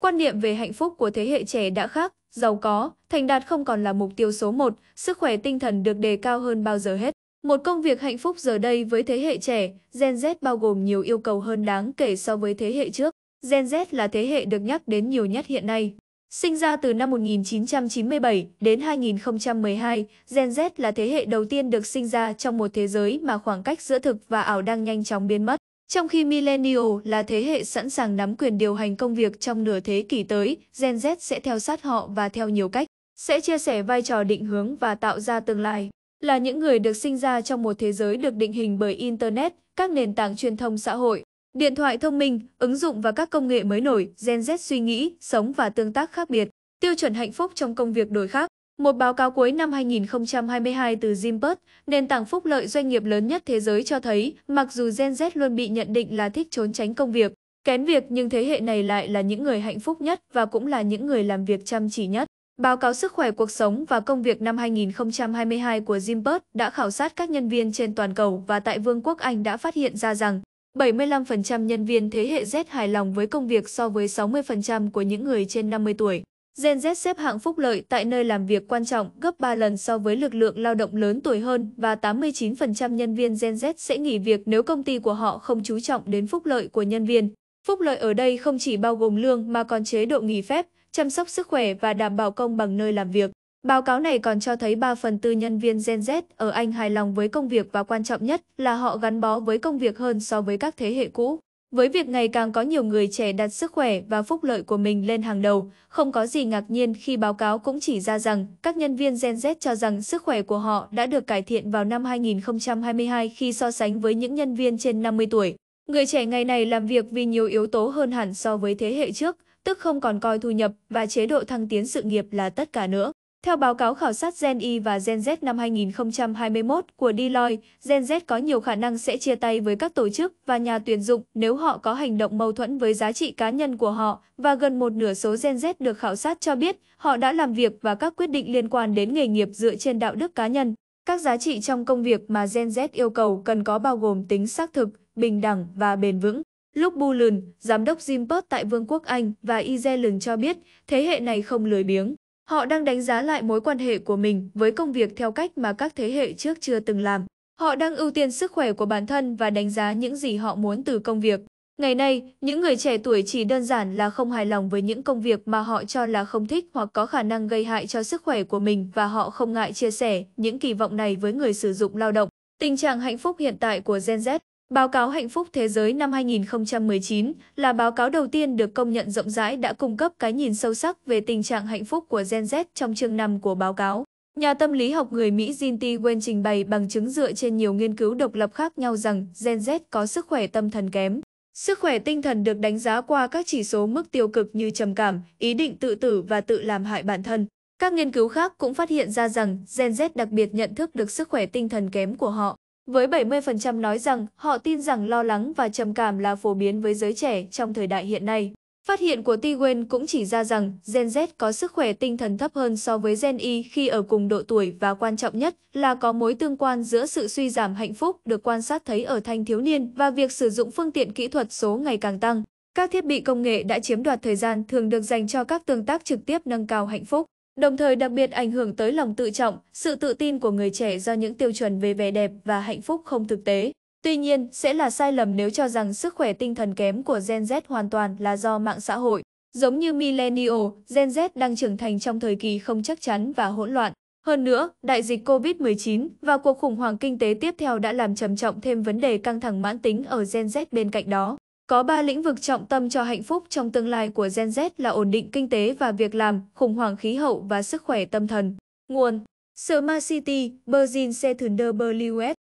Quan niệm về hạnh phúc của thế hệ trẻ đã khác, giàu có, thành đạt không còn là mục tiêu số một, sức khỏe tinh thần được đề cao hơn bao giờ hết. Một công việc hạnh phúc giờ đây với thế hệ trẻ, Gen Z bao gồm nhiều yêu cầu hơn đáng kể so với thế hệ trước. Gen Z là thế hệ được nhắc đến nhiều nhất hiện nay. Sinh ra từ năm 1997 đến 2012, Gen Z là thế hệ đầu tiên được sinh ra trong một thế giới mà khoảng cách giữa thực và ảo đang nhanh chóng biến mất. Trong khi Millennial là thế hệ sẵn sàng nắm quyền điều hành công việc trong nửa thế kỷ tới, Gen Z sẽ theo sát họ và theo nhiều cách, sẽ chia sẻ vai trò định hướng và tạo ra tương lai. Là những người được sinh ra trong một thế giới được định hình bởi Internet, các nền tảng truyền thông xã hội, điện thoại thông minh, ứng dụng và các công nghệ mới nổi, Gen Z suy nghĩ, sống và tương tác khác biệt, tiêu chuẩn hạnh phúc trong công việc đổi khác. Một báo cáo cuối năm 2022 từ Zimbert, nền tảng phúc lợi doanh nghiệp lớn nhất thế giới cho thấy, mặc dù Gen Z luôn bị nhận định là thích trốn tránh công việc, kén việc nhưng thế hệ này lại là những người hạnh phúc nhất và cũng là những người làm việc chăm chỉ nhất. Báo cáo sức khỏe cuộc sống và công việc năm 2022 của Zimbert đã khảo sát các nhân viên trên toàn cầu và tại Vương quốc Anh đã phát hiện ra rằng 75% nhân viên thế hệ Z hài lòng với công việc so với 60% của những người trên 50 tuổi. Gen Z xếp hạng phúc lợi tại nơi làm việc quan trọng gấp 3 lần so với lực lượng lao động lớn tuổi hơn và 89% nhân viên Gen Z sẽ nghỉ việc nếu công ty của họ không chú trọng đến phúc lợi của nhân viên. Phúc lợi ở đây không chỉ bao gồm lương mà còn chế độ nghỉ phép, chăm sóc sức khỏe và đảm bảo công bằng nơi làm việc. Báo cáo này còn cho thấy 3 phần tư nhân viên Gen Z ở Anh hài lòng với công việc và quan trọng nhất là họ gắn bó với công việc hơn so với các thế hệ cũ. Với việc ngày càng có nhiều người trẻ đặt sức khỏe và phúc lợi của mình lên hàng đầu, không có gì ngạc nhiên khi báo cáo cũng chỉ ra rằng các nhân viên Gen Z cho rằng sức khỏe của họ đã được cải thiện vào năm 2022 khi so sánh với những nhân viên trên 50 tuổi. Người trẻ ngày này làm việc vì nhiều yếu tố hơn hẳn so với thế hệ trước, tức không còn coi thu nhập và chế độ thăng tiến sự nghiệp là tất cả nữa. Theo báo cáo khảo sát Gen Y và Gen Z năm 2021 của Deloitte, Gen Z có nhiều khả năng sẽ chia tay với các tổ chức và nhà tuyển dụng nếu họ có hành động mâu thuẫn với giá trị cá nhân của họ và gần một nửa số Gen Z được khảo sát cho biết họ đã làm việc và các quyết định liên quan đến nghề nghiệp dựa trên đạo đức cá nhân. Các giá trị trong công việc mà Gen Z yêu cầu cần có bao gồm tính xác thực, bình đẳng và bền vững. Luke Bullen, giám đốc Zimpert tại Vương quốc Anh và Ireland cho biết thế hệ này không lười biếng. Họ đang đánh giá lại mối quan hệ của mình với công việc theo cách mà các thế hệ trước chưa từng làm. Họ đang ưu tiên sức khỏe của bản thân và đánh giá những gì họ muốn từ công việc. Ngày nay, những người trẻ tuổi chỉ đơn giản là không hài lòng với những công việc mà họ cho là không thích hoặc có khả năng gây hại cho sức khỏe của mình và họ không ngại chia sẻ những kỳ vọng này với người sử dụng lao động. Tình trạng hạnh phúc hiện tại của Gen Z Báo cáo Hạnh phúc Thế giới năm 2019 là báo cáo đầu tiên được công nhận rộng rãi đã cung cấp cái nhìn sâu sắc về tình trạng hạnh phúc của Gen Z trong chương 5 của báo cáo. Nhà tâm lý học người Mỹ Jin T. Wen trình bày bằng chứng dựa trên nhiều nghiên cứu độc lập khác nhau rằng Gen Z có sức khỏe tâm thần kém. Sức khỏe tinh thần được đánh giá qua các chỉ số mức tiêu cực như trầm cảm, ý định tự tử và tự làm hại bản thân. Các nghiên cứu khác cũng phát hiện ra rằng Gen Z đặc biệt nhận thức được sức khỏe tinh thần kém của họ với 70% nói rằng họ tin rằng lo lắng và trầm cảm là phổ biến với giới trẻ trong thời đại hiện nay. Phát hiện của Tiwen cũng chỉ ra rằng Gen Z có sức khỏe tinh thần thấp hơn so với Gen Y khi ở cùng độ tuổi và quan trọng nhất là có mối tương quan giữa sự suy giảm hạnh phúc được quan sát thấy ở thanh thiếu niên và việc sử dụng phương tiện kỹ thuật số ngày càng tăng. Các thiết bị công nghệ đã chiếm đoạt thời gian thường được dành cho các tương tác trực tiếp nâng cao hạnh phúc đồng thời đặc biệt ảnh hưởng tới lòng tự trọng, sự tự tin của người trẻ do những tiêu chuẩn về vẻ đẹp và hạnh phúc không thực tế. Tuy nhiên, sẽ là sai lầm nếu cho rằng sức khỏe tinh thần kém của Gen Z hoàn toàn là do mạng xã hội. Giống như Millennial, Gen Z đang trưởng thành trong thời kỳ không chắc chắn và hỗn loạn. Hơn nữa, đại dịch COVID-19 và cuộc khủng hoảng kinh tế tiếp theo đã làm trầm trọng thêm vấn đề căng thẳng mãn tính ở Gen Z bên cạnh đó. Có 3 lĩnh vực trọng tâm cho hạnh phúc trong tương lai của Gen Z là ổn định kinh tế và việc làm, khủng hoảng khí hậu và sức khỏe tâm thần. Nguồn Sở City, Berlin Thunder Berlin